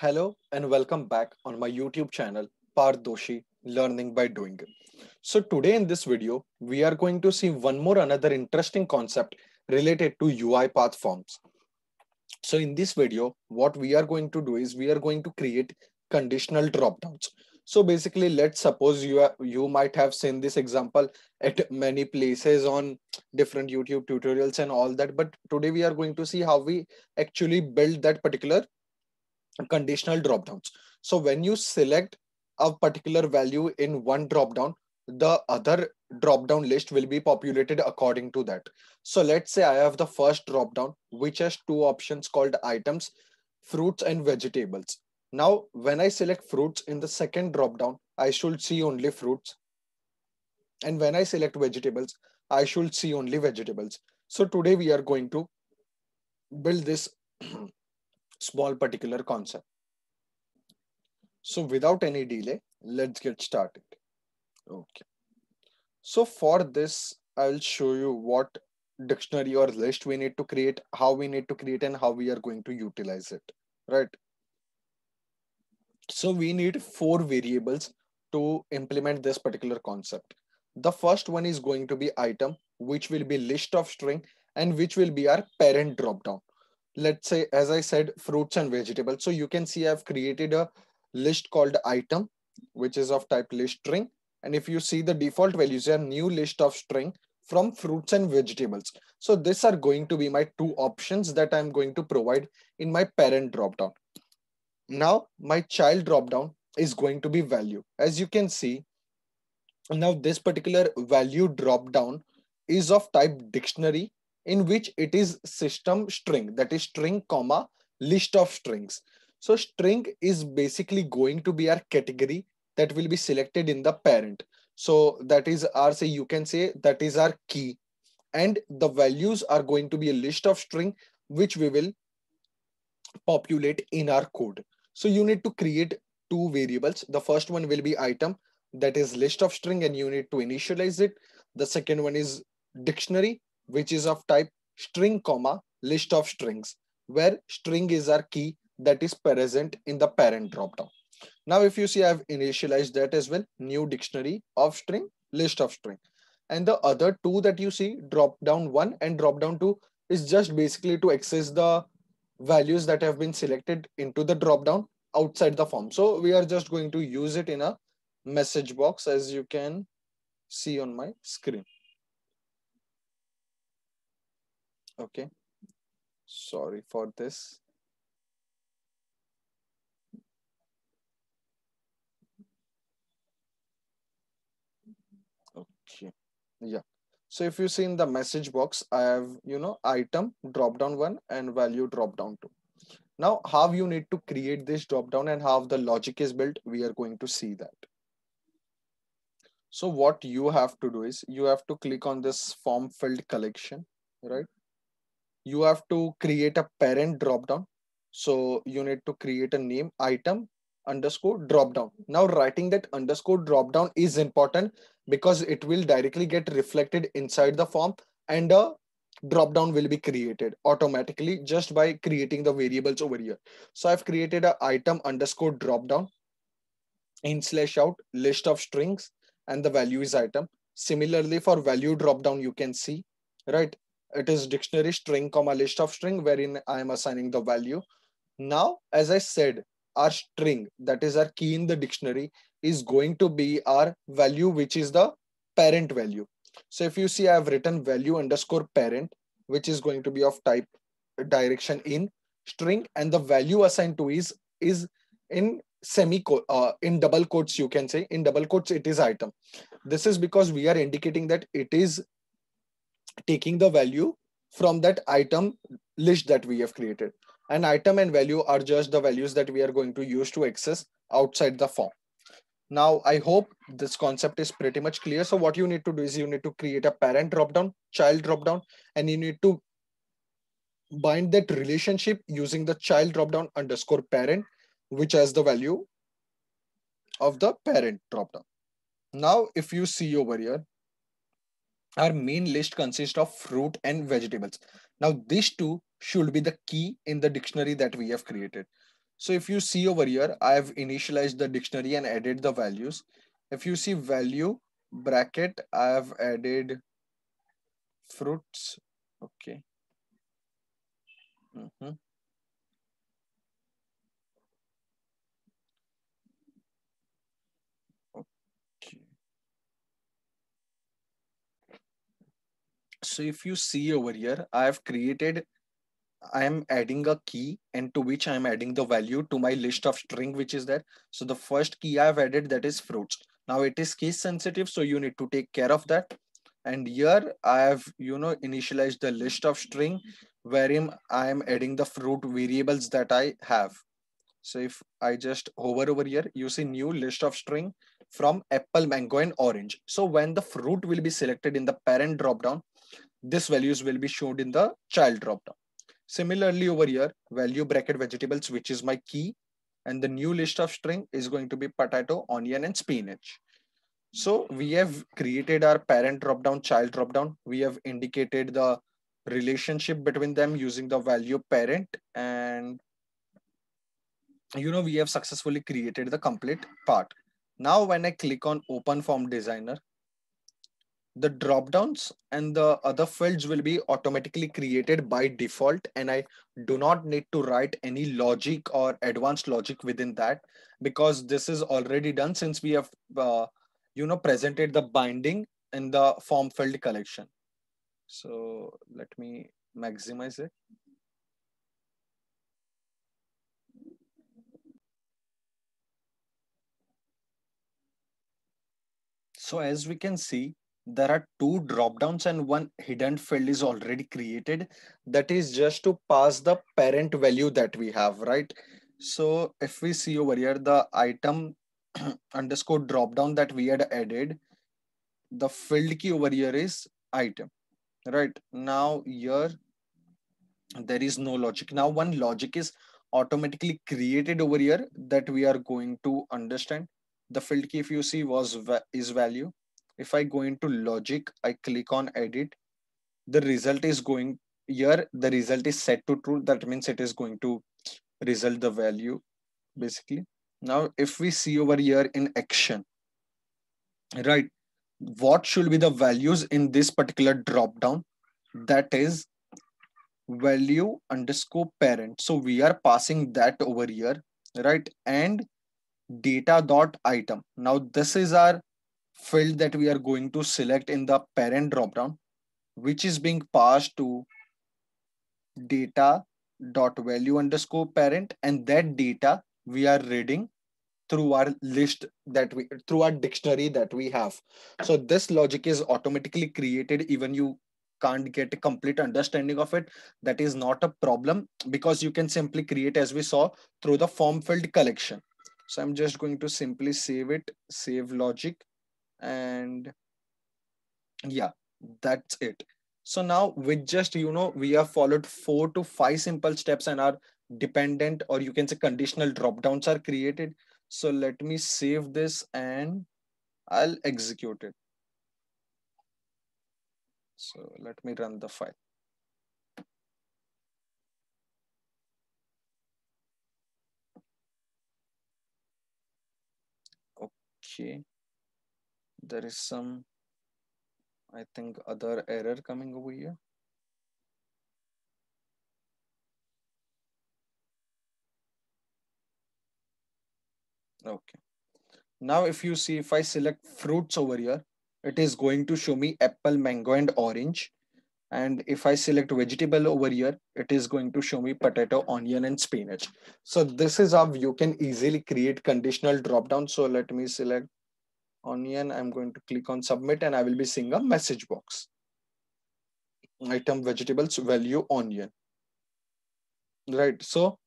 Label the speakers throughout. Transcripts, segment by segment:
Speaker 1: Hello and welcome back on my YouTube channel, Pardoshi Learning by Doing. So today in this video, we are going to see one more another interesting concept related to UI Path forms. So in this video, what we are going to do is we are going to create conditional dropdowns. So basically, let's suppose you are, you might have seen this example at many places on different YouTube tutorials and all that. But today we are going to see how we actually build that particular conditional dropdowns. So when you select a particular value in one dropdown, the other dropdown list will be populated according to that. So let's say I have the first dropdown, which has two options called items, fruits and vegetables. Now, when I select fruits in the second dropdown, I should see only fruits. And when I select vegetables, I should see only vegetables. So today we are going to build this small particular concept. So without any delay, let's get started. Okay. So for this, I'll show you what dictionary or list we need to create, how we need to create and how we are going to utilize it, right? So we need four variables to implement this particular concept. The first one is going to be item, which will be list of string and which will be our parent dropdown let's say, as I said, fruits and vegetables. So you can see I've created a list called item, which is of type list string. And if you see the default values, a new list of string from fruits and vegetables. So these are going to be my two options that I'm going to provide in my parent dropdown. Now my child dropdown is going to be value. As you can see, now this particular value dropdown is of type dictionary in which it is system string, that is string comma list of strings. So string is basically going to be our category that will be selected in the parent. So that is our say you can say that is our key and the values are going to be a list of string which we will populate in our code. So you need to create two variables. The first one will be item that is list of string and you need to initialize it. The second one is dictionary which is of type string comma list of strings where string is our key that is present in the parent dropdown. Now, if you see, I've initialized that as well, new dictionary of string, list of string. And the other two that you see, dropdown one and dropdown two is just basically to access the values that have been selected into the dropdown outside the form. So we are just going to use it in a message box as you can see on my screen. Okay. Sorry for this. Okay. Yeah. So if you see in the message box, I have, you know, item drop down one and value drop down two. Now, how you need to create this drop down and how the logic is built, we are going to see that. So what you have to do is you have to click on this form field collection, right? you have to create a parent dropdown. So you need to create a name item underscore dropdown. Now writing that underscore dropdown is important because it will directly get reflected inside the form and a dropdown will be created automatically just by creating the variables over here. So I've created a item underscore dropdown in slash out list of strings and the value is item. Similarly for value dropdown, you can see, right? It is dictionary string comma list of string wherein I am assigning the value. Now, as I said, our string, that is our key in the dictionary, is going to be our value, which is the parent value. So if you see, I have written value underscore parent, which is going to be of type direction in string and the value assigned to is is in semi uh, in double quotes you can say in double quotes it is item this is because we are indicating that it is taking the value from that item list that we have created. An item and value are just the values that we are going to use to access outside the form. Now, I hope this concept is pretty much clear. So what you need to do is you need to create a parent dropdown, child dropdown, and you need to bind that relationship using the child dropdown underscore parent, which has the value of the parent dropdown. Now, if you see over here, our main list consists of fruit and vegetables. Now, these two should be the key in the dictionary that we have created. So if you see over here, I have initialized the dictionary and added the values. If you see value bracket, I have added fruits. Okay. Mm -hmm. So if you see over here, I have created, I am adding a key and to which I am adding the value to my list of string, which is there. So the first key I've added that is fruits. Now it is case sensitive. So you need to take care of that. And here I have, you know, initialized the list of string wherein I am adding the fruit variables that I have. So if I just hover over here, you see new list of string from apple, mango, and orange. So when the fruit will be selected in the parent dropdown, this values will be shown in the child dropdown. Similarly, over here, value bracket vegetables, which is my key, and the new list of string is going to be potato, onion, and spinach. So we have created our parent dropdown, child dropdown. We have indicated the relationship between them using the value parent and you know, we have successfully created the complete part. Now, when I click on open form designer, the drop downs and the other fields will be automatically created by default and I do not need to write any logic or advanced logic within that because this is already done since we have uh, you know presented the binding in the form field collection. So let me maximize it. So as we can see, there are two drop downs and one hidden field is already created that is just to pass the parent value that we have right so if we see over here the item underscore drop down that we had added the field key over here is item right now here there is no logic now one logic is automatically created over here that we are going to understand the field key if you see was is value if I go into logic, I click on edit, the result is going here, the result is set to true. That means it is going to result the value basically. Now, if we see over here in action, right, what should be the values in this particular drop down? That is value underscore parent. So we are passing that over here, right? And data dot item. Now this is our field that we are going to select in the parent dropdown, which is being passed to data dot value underscore parent and that data we are reading through our list that we through our dictionary that we have so this logic is automatically created even you can't get a complete understanding of it that is not a problem because you can simply create as we saw through the form field collection so i'm just going to simply save it save logic and yeah that's it so now with just you know we have followed four to five simple steps and our dependent or you can say conditional drop downs are created so let me save this and i'll execute it so let me run the file okay there is some, I think, other error coming over here. Okay. Now, if you see, if I select fruits over here, it is going to show me apple, mango, and orange. And if I select vegetable over here, it is going to show me potato, onion, and spinach. So this is how you can easily create conditional dropdown. So let me select onion i'm going to click on submit and i will be seeing a message box item vegetables value onion right so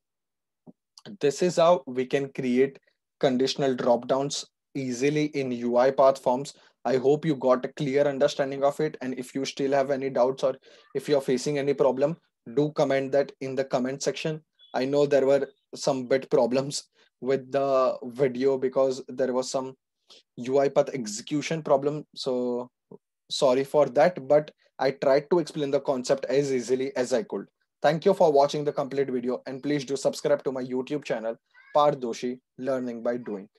Speaker 1: this is how we can create conditional drop downs easily in ui path forms i hope you got a clear understanding of it and if you still have any doubts or if you are facing any problem do comment that in the comment section i know there were some bit problems with the video because there was some UiPath execution problem. So sorry for that, but I tried to explain the concept as easily as I could. Thank you for watching the complete video and please do subscribe to my YouTube channel, Pardoshi Learning by Doing.